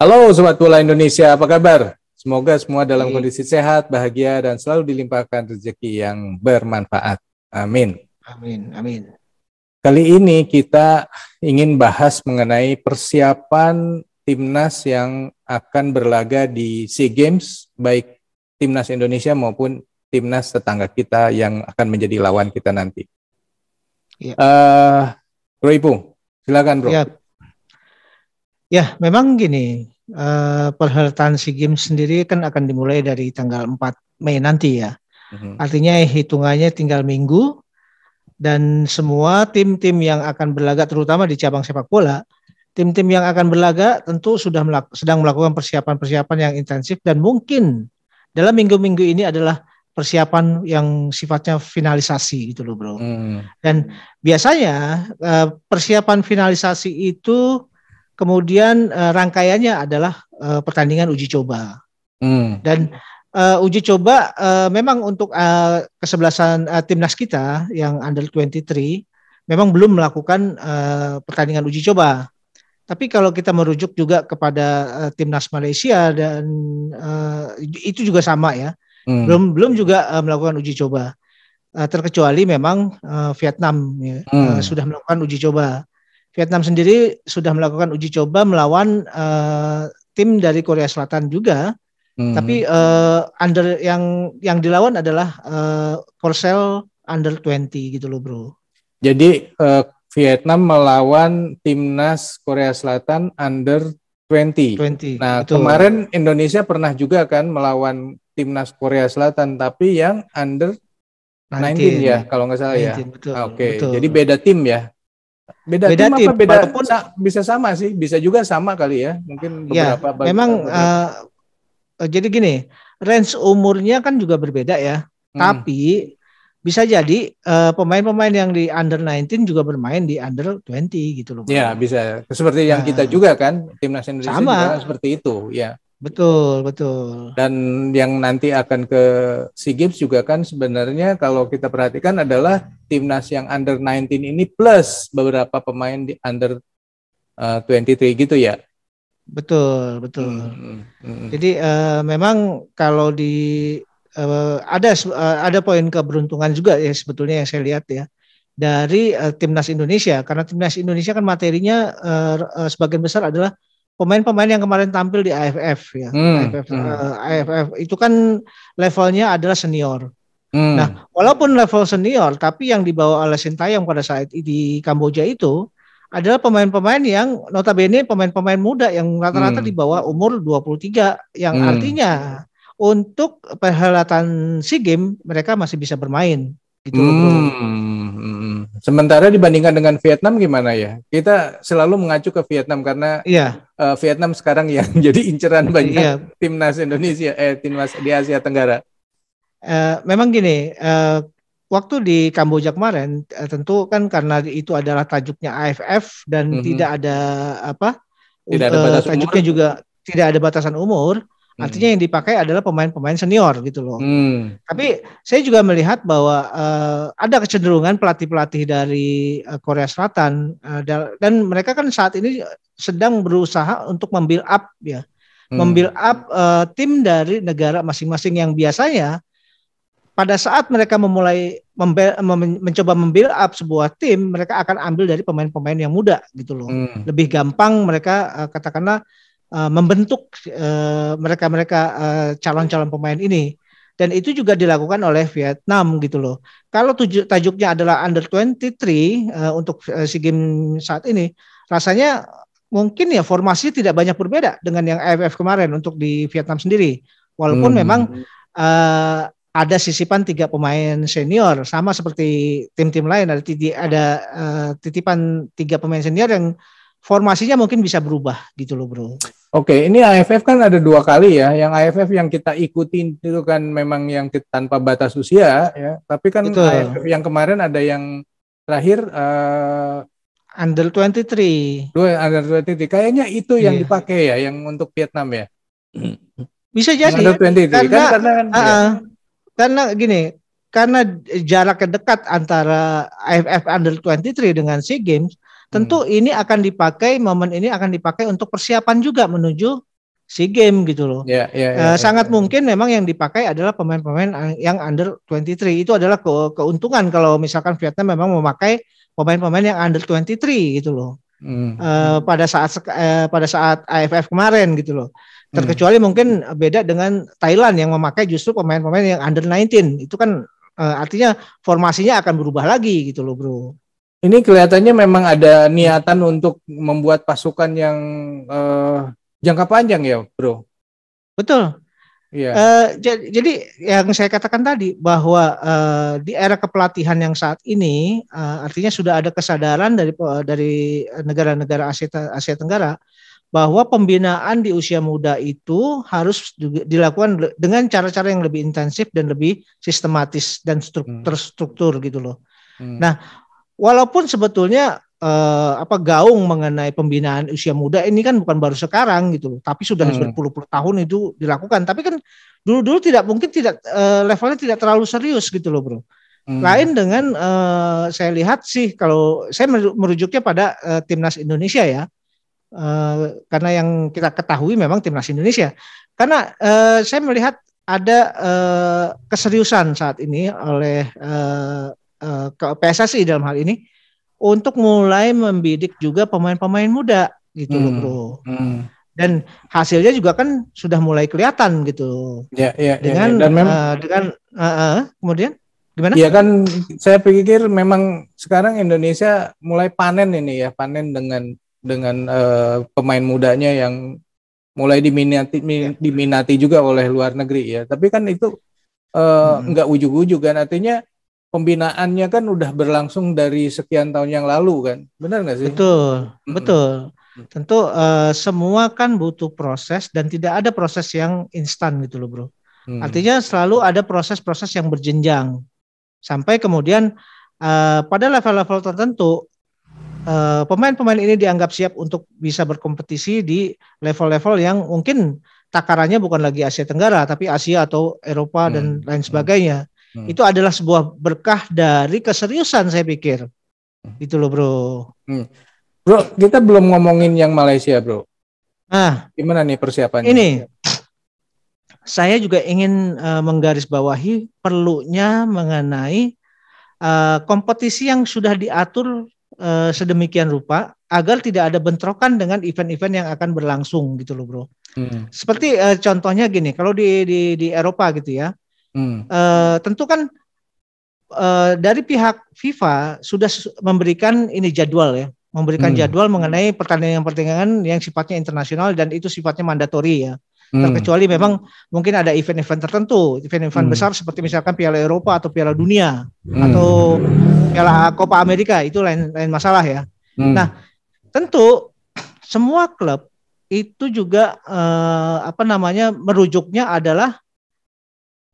Halo Sobat Bola Indonesia, apa kabar? Semoga semua dalam kondisi sehat, bahagia, dan selalu dilimpahkan rezeki yang bermanfaat. Amin. Amin, amin. Kali ini kita ingin bahas mengenai persiapan timnas yang akan berlaga di SEA Games, baik timnas Indonesia maupun timnas tetangga kita yang akan menjadi lawan kita nanti. Ya. Uh, bro Ibu, silakan Bro. Ya, Ya, memang gini, uh, perhelatan SEA Games sendiri kan akan dimulai dari tanggal 4 Mei nanti ya. Mm-hmm. Artinya hitungannya tinggal minggu dan semua tim-tim yang akan berlagak terutama di cabang sepak bola, tim-tim yang akan berlagak tentu sudah melak- sedang melakukan persiapan-persiapan yang intensif dan mungkin dalam minggu-minggu ini adalah persiapan yang sifatnya finalisasi gitu loh, Bro. Mm. Dan biasanya eh, persiapan finalisasi itu Kemudian uh, rangkaiannya adalah uh, pertandingan uji coba. Hmm. Dan uh, uji coba uh, memang untuk uh, kesebelasan uh, timnas kita yang under 23 memang belum melakukan uh, pertandingan uji coba. Tapi kalau kita merujuk juga kepada uh, timnas Malaysia dan uh, itu juga sama ya. Hmm. Belum belum juga uh, melakukan uji coba. Uh, terkecuali memang uh, Vietnam ya, hmm. uh, sudah melakukan uji coba. Vietnam sendiri sudah melakukan uji coba melawan uh, tim dari Korea Selatan juga, hmm. tapi uh, under yang yang dilawan adalah uh, eh, Korsel under 20 gitu loh bro. Jadi uh, Vietnam melawan timnas Korea Selatan under 20. 20 nah betul. kemarin Indonesia pernah juga kan melawan timnas Korea Selatan tapi yang under 19, 19 ya kalau nggak salah 19, ya. Oke, okay. jadi beda tim ya. Beda, beda tim, tim apa beda walaupun bisa sama sih, bisa juga sama kali ya. Mungkin ya, beberapa ya, memang uh, jadi gini, range umurnya kan juga berbeda ya. Hmm. Tapi bisa jadi pemain eh, pemain-pemain yang di under 19 juga bermain di under 20 gitu loh. Ya, bisa. Seperti yang nah, kita juga kan, timnas Indonesia sama. juga kan seperti itu, ya. Betul, betul. Dan yang nanti akan ke SEA Games juga kan sebenarnya kalau kita perhatikan adalah timnas yang under 19 ini plus beberapa pemain di under uh, eh, 23 gitu ya. Betul, betul. Hmm, hmm. hmm. Jadi uh, memang kalau di uh, ada uh, ada poin keberuntungan juga ya sebetulnya yang saya lihat ya dari uh, timnas Indonesia karena timnas Indonesia kan materinya uh, uh, sebagian besar adalah pemain-pemain yang kemarin tampil di AFF ya. Hmm, AFF, hmm. Uh, eh, AFF itu kan levelnya adalah senior. Hmm. Nah, walaupun level senior, tapi yang dibawa oleh Sintayong pada saat di Kamboja itu adalah pemain-pemain yang notabene pemain-pemain muda yang rata-rata hmm. di bawah umur 23 yang hmm. artinya untuk perhelatan SEA Games mereka masih bisa bermain gitu hmm, hmm, hmm. sementara dibandingkan dengan Vietnam gimana ya kita selalu mengacu ke Vietnam karena iya. uh, Vietnam sekarang yang jadi inceran iya. banyak iya. timnas Indonesia eh timnas di Asia Tenggara uh, memang gini uh, waktu di Kamboja kemarin tentu kan karena itu adalah tajuknya AFF dan mm -hmm. tidak ada apa tidak ada batas tajuknya umur. juga tidak ada batasan umur Hmm. Artinya yang dipakai adalah pemain-pemain senior gitu loh. Hmm. Tapi saya juga melihat bahwa uh, ada kecenderungan pelatih-pelatih dari uh, Korea Selatan uh, dan mereka kan saat ini sedang berusaha untuk membuild up ya, hmm. membuild up uh, tim dari negara masing-masing yang biasanya pada saat mereka memulai mencoba membuild up sebuah tim, mereka akan ambil dari pemain-pemain yang muda gitu loh. Hmm. Lebih gampang mereka uh, katakanlah Eh, membentuk eh, mereka-mereka uh, calon-calon pemain ini dan itu juga dilakukan oleh Vietnam gitu loh. Kalau tuju, tajuknya adalah under 23 uh, untuk uh, SEA Games saat ini, rasanya mungkin ya formasi tidak banyak berbeda dengan yang AFF kemarin untuk di Vietnam sendiri. Walaupun hmm. memang uh, ada sisipan tiga pemain senior sama seperti tim-tim lain ada ada uh, titipan tiga pemain senior yang formasinya mungkin bisa berubah gitu loh bro. Oke, ini AFF kan ada dua kali ya. Yang AFF yang kita ikutin itu kan memang yang tanpa batas usia ya. Tapi kan itu. AFF yang kemarin ada yang terakhir uh, under 23. Dua under 23. Kayaknya itu yang yeah. dipakai ya, yang untuk Vietnam ya. Bisa jadi. Under 23 kan karena, kan karena kan, uh, ah. ya. karena gini, karena jarak dekat antara AFF under 23 dengan SEA Games Tentu hmm. ini akan dipakai momen ini akan dipakai untuk persiapan juga menuju SEA Game gitu loh. Yeah, ya, ya, ya, yeah, yeah, uh, yeah, sangat yeah. mungkin memang yang dipakai adalah pemain-pemain yang under 23. Itu adalah ke keuntungan kalau misalkan Vietnam memang memakai pemain-pemain yang under 23 gitu loh. Mm. Uh, pada saat uh, pada saat AFF kemarin gitu loh. Hmm. Terkecuali mm. mungkin beda dengan Thailand yang memakai justru pemain-pemain yang under 19. Itu kan uh, artinya formasinya akan berubah lagi gitu loh, Bro ini kelihatannya memang ada niatan untuk membuat pasukan yang uh, jangka panjang ya, bro. Betul. Iya. Uh, jadi yang saya katakan tadi bahwa uh, di era kepelatihan yang saat ini, uh, artinya sudah ada kesadaran dari uh, dari negara-negara Asia Asia Tenggara bahwa pembinaan di usia muda itu harus dilakukan dengan cara-cara yang lebih intensif dan lebih sistematis dan terstruktur hmm. terstruktur gitu loh. Hmm. Nah, walaupun sebetulnya eh, apa gaung mengenai pembinaan usia muda ini kan bukan baru sekarang gitu loh, tapi sudah hmm. berpuluh-puluh tahun itu dilakukan. Tapi kan dulu-dulu tidak mungkin tidak eh, levelnya tidak terlalu serius gitu loh, Bro. Hmm. Lain dengan eh, saya lihat sih kalau saya merujuknya pada eh, timnas Indonesia ya. Eh, karena yang kita ketahui memang timnas Indonesia. Karena eh, saya melihat ada eh, keseriusan saat ini oleh eh, Eh, ke PSSI dalam hal ini untuk mulai membidik juga pemain-pemain muda gitu hmm. loh bro. Hmm. Dan hasilnya juga kan sudah mulai kelihatan gitu. Ya, ya, dengan ya, ya. dan memang uh, eh, dengan uh, uh, kemudian gimana? Iya kan saya pikir memang sekarang Indonesia mulai panen ini ya, panen dengan dengan uh, pemain mudanya yang mulai diminati ya. diminati juga oleh luar negeri ya. Tapi kan itu hmm. nggak uh, hmm. ujuk-ujuk kan artinya pembinaannya kan udah berlangsung dari sekian tahun yang lalu kan, benar nggak sih? Betul, hmm betul. Tentu uh, semua kan butuh proses dan tidak ada proses yang instan gitu loh bro. Hmm. Artinya selalu ada proses-proses yang berjenjang sampai kemudian uh, pada level-level tertentu pemain eh, pemain-pemain ini dianggap siap untuk bisa berkompetisi di level-level yang mungkin takarannya bukan lagi Asia Tenggara tapi Asia atau Eropa hmm. dan mm. lain sebagainya hmm. itu adalah sebuah berkah dari keseriusan saya pikir hmm. itu loh bro hmm. bro kita belum ngomongin yang Malaysia bro ah gimana nih persiapannya ini saya juga ingin uh, menggarisbawahi perlunya mengenai uh, kompetisi yang sudah diatur uh, sedemikian rupa agar tidak ada bentrokan dengan event-event yang akan berlangsung gitu loh bro. Hmm. Seperti uh, contohnya gini, kalau di, di di Eropa gitu ya, Hmm. Uh, tentu kan uh, dari pihak FIFA sudah memberikan ini jadwal ya, memberikan hmm. jadwal mengenai pertandingan-pertandingan yang sifatnya internasional dan itu sifatnya mandatori ya. Hmm. Terkecuali memang mungkin ada event-event tertentu, event-event hmm. besar seperti misalkan Piala Eropa atau Piala Dunia hmm. atau Piala Copa Amerika itu lain lain masalah ya. Hmm. Nah, tentu semua klub itu juga eh, apa namanya merujuknya adalah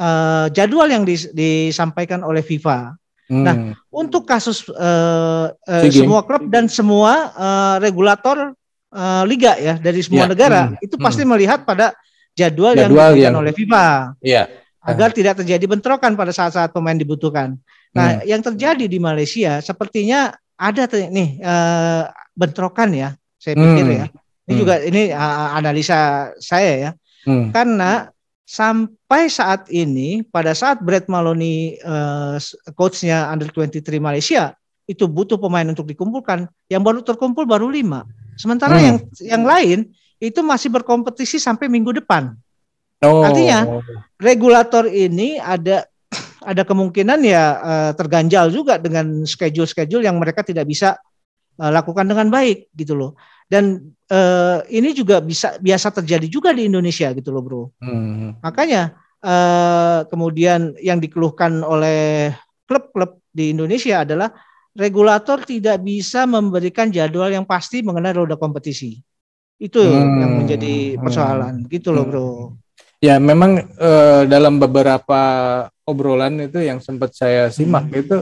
uh, jadwal yang dis, disampaikan oleh FIFA. Hmm. Nah, untuk kasus uh, uh, semua klub dan semua uh, regulator uh, liga ya dari semua ya. negara hmm. itu hmm. pasti hmm. melihat pada jadwal, jadwal yang diberikan yang... oleh FIFA. Ya. Agar uh. tidak terjadi bentrokan pada saat-saat pemain dibutuhkan. Nah, hmm. yang terjadi di Malaysia sepertinya ada nih uh, bentrokan ya, saya pikir hmm. ya. Ini hmm. juga ini uh, analisa saya ya. Hmm. Karena sampai saat ini pada saat Brad Maloney uh, coachnya under 23 Malaysia itu butuh pemain untuk dikumpulkan yang baru terkumpul baru lima sementara hmm. yang yang lain itu masih berkompetisi sampai minggu depan oh. artinya regulator ini ada ada kemungkinan ya uh, terganjal juga dengan schedule-schedule yang mereka tidak bisa uh, lakukan dengan baik gitu loh dan uh, ini juga bisa biasa terjadi juga di Indonesia gitu loh bro hmm. makanya uh, kemudian yang dikeluhkan oleh klub-klub di Indonesia adalah regulator tidak bisa memberikan jadwal yang pasti mengenai roda kompetisi itu hmm. yang menjadi persoalan hmm. gitu loh bro ya memang uh, dalam beberapa obrolan itu yang sempat saya simak hmm. itu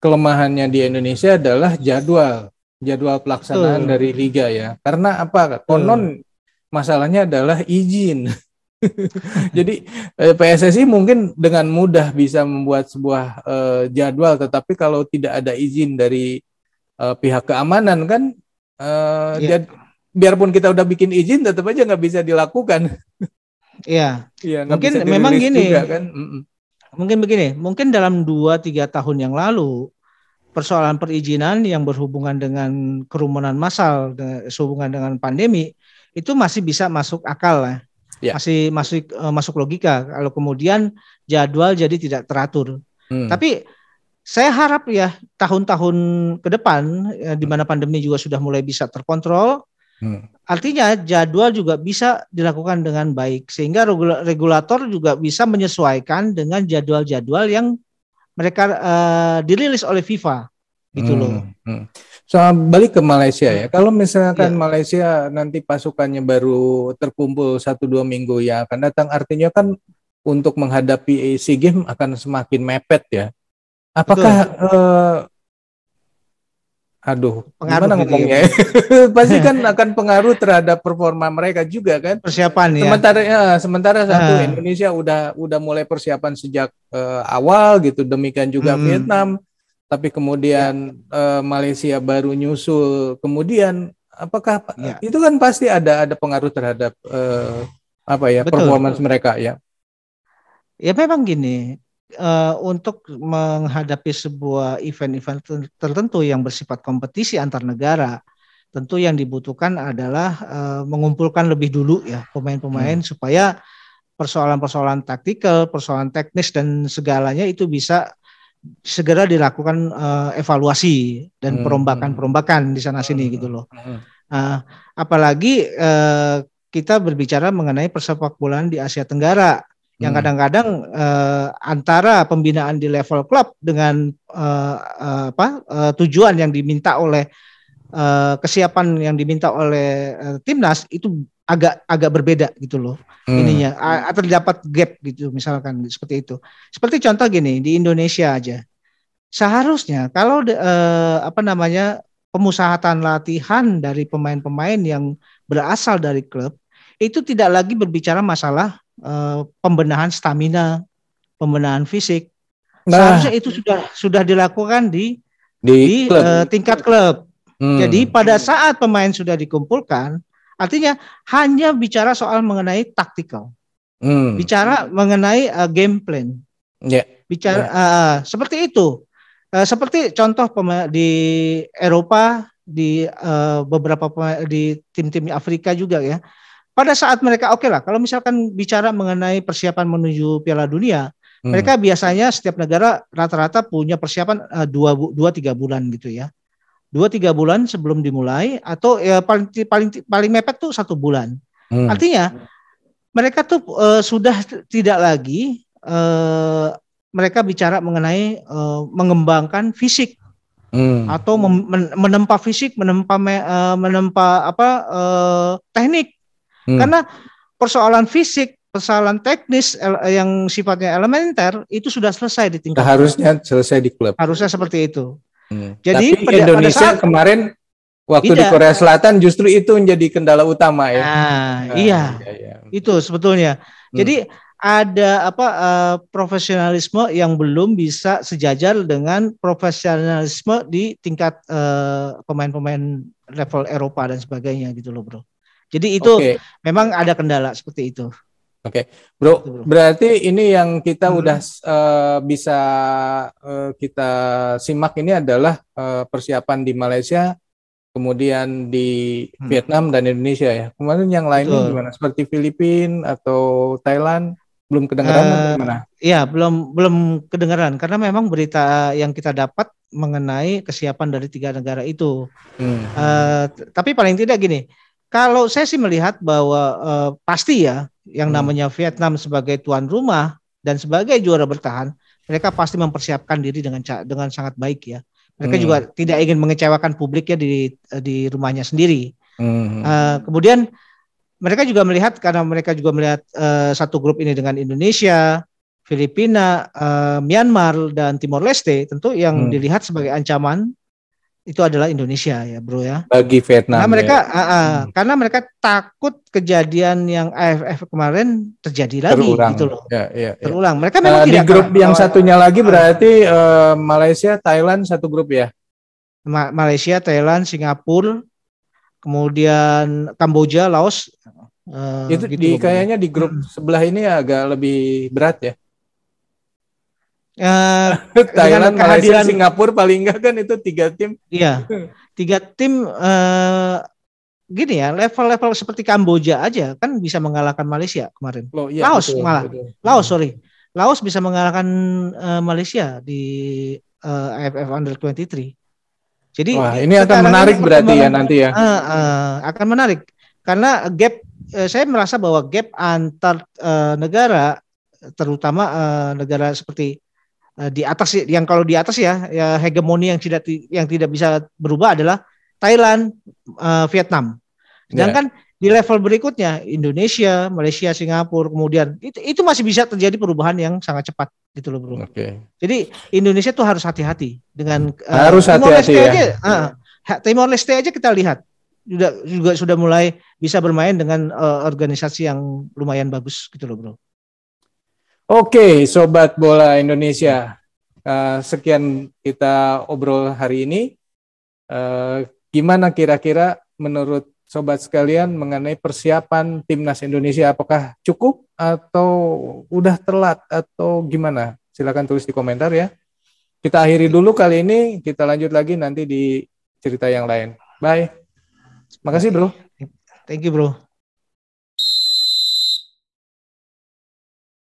kelemahannya di Indonesia adalah jadwal jadwal pelaksanaan Betul. dari liga ya. Karena apa? Konon hmm. masalahnya adalah izin. Jadi eh, PSSI mungkin dengan mudah bisa membuat sebuah uh, jadwal, tetapi kalau tidak ada izin dari uh, pihak keamanan kan, uh, yeah. dia, biarpun kita udah bikin izin, tetap aja nggak bisa dilakukan. Iya. yeah. ya, mungkin memang gini. Juga, kan? Mm -mm. Mungkin begini, mungkin dalam 2-3 tahun yang lalu persoalan perizinan yang berhubungan dengan kerumunan massal, sehubungan dengan pandemi itu masih bisa masuk akal lah. Yeah. Masih masuk eh, masuk logika kalau kemudian jadwal jadi tidak teratur. Hmm. Tapi saya harap ya tahun-tahun ke depan ya, di hmm. mana pandemi juga sudah mulai bisa terkontrol Hmm. Artinya jadwal juga bisa dilakukan dengan baik sehingga regulator juga bisa menyesuaikan dengan jadwal-jadwal yang mereka uh, dirilis oleh FIFA gitu hmm. loh. Hmm. So balik ke Malaysia ya. Hmm. Kalau misalkan yeah. Malaysia nanti pasukannya baru terkumpul satu dua minggu ya akan datang, artinya kan untuk menghadapi AC Game akan semakin mepet ya. Apakah eh, Aduh, pengaruh gimana gitu ya, ngomongnya? Pasti kan akan pengaruh terhadap performa mereka juga kan? Persiapan ya. Sementara ya, sementara satu uh. Indonesia udah udah mulai persiapan sejak uh, awal gitu, demikian juga hmm. Vietnam. Tapi kemudian ya. uh, Malaysia baru nyusul. Kemudian apakah ya. itu kan pasti ada ada pengaruh terhadap uh, apa ya performa mereka ya? Ya memang gini, uh, untuk menghadapi sebuah event-event tertentu yang bersifat kompetisi antar negara, tentu yang dibutuhkan adalah uh, mengumpulkan lebih dulu ya pemain-pemain hmm. supaya persoalan-persoalan taktikal, persoalan teknis dan segalanya itu bisa segera dilakukan uh, evaluasi dan hmm. perombakan-perombakan di sana sini hmm. gitu loh. Uh, apalagi uh, kita berbicara mengenai persepak bolaan di Asia Tenggara yang hmm. kadang-kadang hmm. uh, antara pembinaan di level klub dengan uh, uh, apa uh, tujuan yang diminta oleh uh, kesiapan yang diminta oleh uh, timnas itu agak agak berbeda gitu loh hmm. ininya A terdapat gap gitu misalkan seperti itu seperti contoh gini di Indonesia aja seharusnya kalau uh, apa namanya pemusatan latihan dari pemain-pemain yang berasal dari klub itu tidak lagi berbicara masalah Eh, pembenahan stamina, pembenahan fisik. Nah. Seharusnya itu sudah sudah dilakukan di di, di klub. Uh, tingkat klub. Hmm. Jadi pada saat pemain sudah dikumpulkan, artinya hanya bicara soal mengenai taktikal, hmm. bicara mengenai uh, game plan, yeah. bicara yeah. Ya. Uh, seperti itu. Uh, seperti contoh di Eropa, di uh, beberapa di tim-tim Afrika juga ya, pada saat mereka oke okay lah kalau misalkan bicara mengenai persiapan menuju Piala Dunia hmm. mereka biasanya setiap negara rata-rata punya persiapan uh, dua dua tiga bulan gitu ya dua tiga bulan sebelum dimulai atau ya, paling paling paling mepet tuh satu bulan hmm. artinya mereka tuh uh, sudah tidak lagi uh, mereka bicara mengenai uh, mengembangkan fisik hmm. atau menempa fisik, menempa uh, menempa apa uh, teknik, Hmm. Karena persoalan fisik, persoalan teknis yang sifatnya elementer itu sudah selesai di tingkat. Harusnya selesai di klub. Harusnya seperti itu. Hmm. Jadi Tapi pada, Indonesia pada saat, kemarin waktu tidak. di Korea Selatan justru itu menjadi kendala utama ya. Nah, nah iya. Ya, ya. Itu sebetulnya. Hmm. Jadi ada apa uh, profesionalisme yang belum bisa sejajar dengan profesionalisme di tingkat eh, pemain-pemain uh, pemain -pemain level Eropa dan sebagainya gitu loh, Bro. Jadi itu okay. memang ada kendala seperti itu. Oke, okay. Gitu, bro, berarti ini yang kita hmm. udah uh, bisa uh, kita simak ini adalah uh, persiapan di Malaysia, kemudian di hmm. Vietnam dan Indonesia ya. Kemarin yang lain gimana? Seperti Filipina atau Thailand belum kedengaran uh, gimana? Iya, belum belum kedengaran karena memang berita yang kita dapat mengenai kesiapan dari tiga negara itu. Hmm. Uh, tapi paling tidak gini kalau saya sih melihat bahwa uh, pasti ya yang hmm. namanya Vietnam sebagai tuan rumah dan sebagai juara bertahan, mereka pasti mempersiapkan diri dengan dengan sangat baik ya. Mereka hmm. juga tidak ingin mengecewakan publik ya di di rumahnya sendiri. Hmm. Uh, kemudian mereka juga melihat karena mereka juga melihat uh, satu grup ini dengan Indonesia, Filipina, uh, Myanmar dan Timor Leste tentu yang hmm. dilihat sebagai ancaman itu adalah Indonesia ya bro ya bagi Vietnam nah, mereka ya. uh, uh, hmm. karena mereka takut kejadian yang AFF kemarin terjadi lagi terulang. gitu loh ya, ya, ya. terulang mereka memang uh, tidak di grup yang satunya ah, lagi berarti uh, Malaysia Thailand satu grup ya Ma Malaysia Thailand Singapura kemudian Kamboja Laos uh, itu gitu di, kayaknya di grup hmm. sebelah ini agak lebih berat ya Uh, Thailand, Malaysia, Singapura paling enggak kan itu tiga tim. Iya, tiga tim uh, gini ya level-level seperti Kamboja aja kan bisa mengalahkan Malaysia kemarin. Oh, iya, Laos betul, malah, betul. Laos sorry, Laos bisa mengalahkan uh, Malaysia di uh, AFF Under 23. Jadi Wah, ini akan menarik berarti ya nanti ya. Uh, uh, akan menarik karena gap uh, saya merasa bahwa gap antar uh, negara terutama uh, negara seperti Eh, di atas yang kalau di atas ya, ya hegemoni yang tidak yang tidak bisa berubah adalah Thailand, uh, Vietnam. Sedangkan yeah. di level berikutnya Indonesia, Malaysia, Singapura, kemudian itu itu masih bisa terjadi perubahan yang sangat cepat gitu loh, Bro. Oke. Okay. Jadi Indonesia tuh harus hati-hati dengan uh, harus hati-hati ya. Aja, uh, Timor Leste aja kita lihat juga juga sudah mulai bisa bermain dengan uh, organisasi yang lumayan bagus gitu loh, Bro. Oke, okay, sobat bola Indonesia, uh, sekian kita obrol hari ini. Uh, gimana kira-kira menurut sobat sekalian mengenai persiapan timnas Indonesia? Apakah cukup atau udah telat atau gimana? Silahkan tulis di komentar ya. Kita akhiri dulu kali ini. Kita lanjut lagi nanti di cerita yang lain. Bye. Makasih bro. Thank you bro.